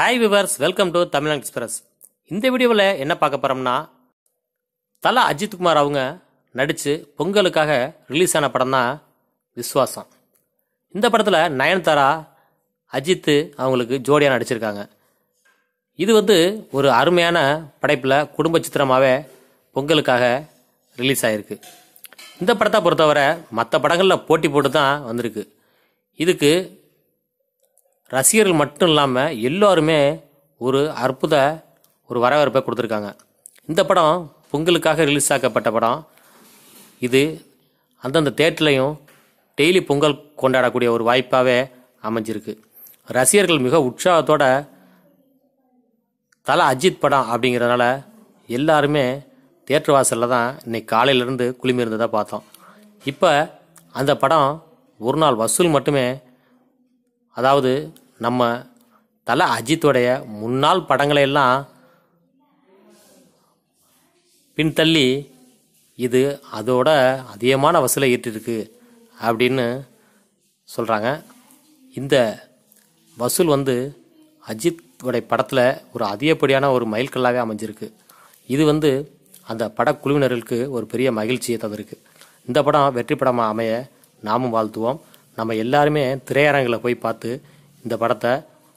hi viewers welcome to Tamil express இந்த வீடியோவில் என்ன பார்க்க போகிறோம்னா தலா அஜித்குமார் அவங்க நடித்து பொங்கலுக்காக ரிலீஸ் ஆன படம் தான் விஸ்வாசம் இந்த படத்தில் நயன்தாரா அஜித் அவங்களுக்கு ஜோடியாக நடிச்சிருக்காங்க இது வந்து ஒரு அருமையான படைப்பில் குடும்ப சித்திரமாகவே பொங்கலுக்காக ரிலீஸ் ஆகிருக்கு இந்த படத்தை பொறுத்தவரை மற்ற படங்களில் போட்டி போட்டு தான் வந்திருக்கு இதுக்கு ரசிகர்கள் மட்டும் இல்லாமல் எல்லோருமே ஒரு அற்புத ஒரு வரவேற்பை கொடுத்துருக்காங்க இந்த படம் பொங்கலுக்காக ரிலீஸ் ஆக்கப்பட்ட படம் இது அந்தந்த தேட்டர்லையும் டெய்லி பொங்கல் கொண்டாடக்கூடிய ஒரு வாய்ப்பாகவே அமைஞ்சிருக்கு ரசிகர்கள் மிக உற்சாகத்தோட தலை அஜித் படம் அப்படிங்கிறதுனால எல்லாருமே தேட்டர் வாசலில் தான் இன்னைக்கு காலையிலேருந்து குளிமிருந்ததாக பார்த்தோம் இப்போ அந்த படம் ஒரு நாள் வசூல் மட்டுமே அதாவது நம்ம தல அஜித்துடைய முன்னாள் படங்களை எல்லாம் பின்தள்ளி இது அதோட அதிகமான வசூலை ஈட்டிருக்கு அப்படின்னு சொல்கிறாங்க இந்த வசூல் வந்து அஜித்துடைய படத்தில் ஒரு அதிகப்படியான ஒரு மைல்கல்லாகவே அமைஞ்சிருக்கு இது வந்து அந்த படக்குழுவினர்களுக்கு ஒரு பெரிய மகிழ்ச்சியை தவிர்க்கு இந்த படம் வெற்றி படமாக அமைய நாமும் வாழ்த்துவோம் நம்ம எல்லாருமே திரையரங்கில் போய் பார்த்து இந்த படத்தை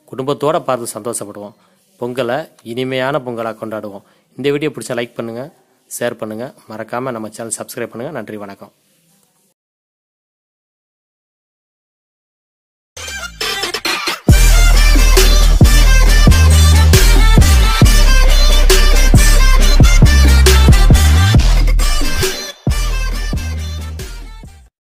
குடும்பத்தோடு பார்த்து சந்தோஷப்படுவோம் பொங்கலை இனிமையான பொங்கலாக கொண்டாடுவோம் இந்த வீடியோ பிடிச்சா லைக் பண்ணுங்கள் ஷேர் பண்ணுங்கள் மறக்காமல் நம்ம சேனல் சப்ஸ்கிரைப் பண்ணுங்கள் நன்றி வணக்கம்